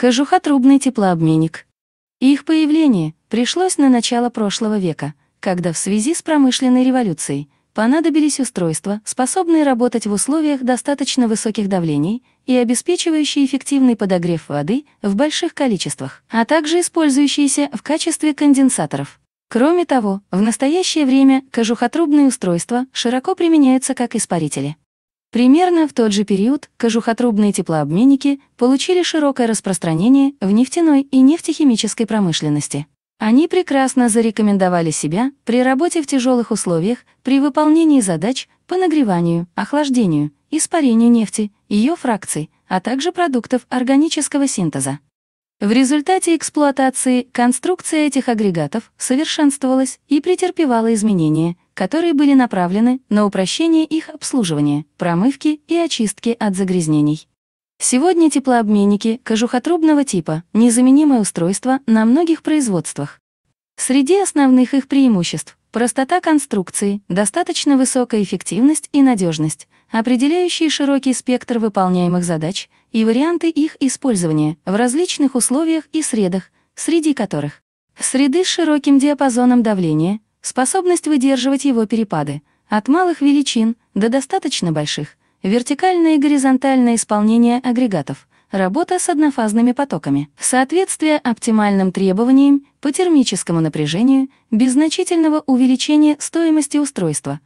Кожухотрубный теплообменник. Их появление пришлось на начало прошлого века, когда в связи с промышленной революцией понадобились устройства, способные работать в условиях достаточно высоких давлений и обеспечивающие эффективный подогрев воды в больших количествах, а также использующиеся в качестве конденсаторов. Кроме того, в настоящее время кожухотрубные устройства широко применяются как испарители. Примерно в тот же период кожухотрубные теплообменники получили широкое распространение в нефтяной и нефтехимической промышленности. Они прекрасно зарекомендовали себя при работе в тяжелых условиях при выполнении задач по нагреванию, охлаждению, испарению нефти, ее фракций, а также продуктов органического синтеза. В результате эксплуатации конструкция этих агрегатов совершенствовалась и претерпевала изменения, которые были направлены на упрощение их обслуживания, промывки и очистки от загрязнений. Сегодня теплообменники кожухотрубного типа – незаменимое устройство на многих производствах. Среди основных их преимуществ – простота конструкции, достаточно высокая эффективность и надежность, определяющие широкий спектр выполняемых задач и варианты их использования в различных условиях и средах, среди которых среды с широким диапазоном давления, Способность выдерживать его перепады от малых величин до достаточно больших, вертикальное и горизонтальное исполнение агрегатов, работа с однофазными потоками, соответствие оптимальным требованиям по термическому напряжению без значительного увеличения стоимости устройства,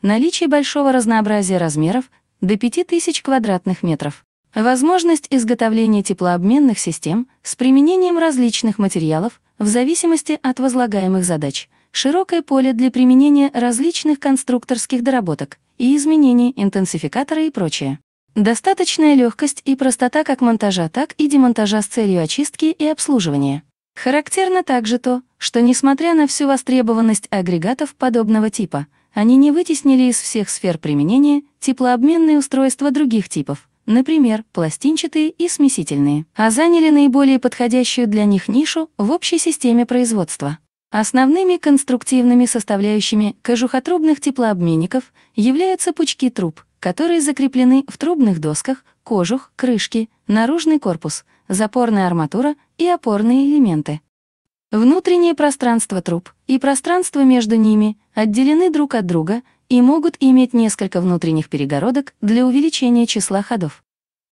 наличие большого разнообразия размеров до 5000 квадратных метров, возможность изготовления теплообменных систем с применением различных материалов в зависимости от возлагаемых задач – широкое поле для применения различных конструкторских доработок и изменений интенсификатора и прочее. Достаточная легкость и простота как монтажа, так и демонтажа с целью очистки и обслуживания. Характерно также то, что несмотря на всю востребованность агрегатов подобного типа, они не вытеснили из всех сфер применения теплообменные устройства других типов, например, пластинчатые и смесительные, а заняли наиболее подходящую для них нишу в общей системе производства. Основными конструктивными составляющими кожухотрубных теплообменников являются пучки труб, которые закреплены в трубных досках, кожух, крышки, наружный корпус, запорная арматура и опорные элементы. Внутреннее пространство труб и пространство между ними отделены друг от друга и могут иметь несколько внутренних перегородок для увеличения числа ходов.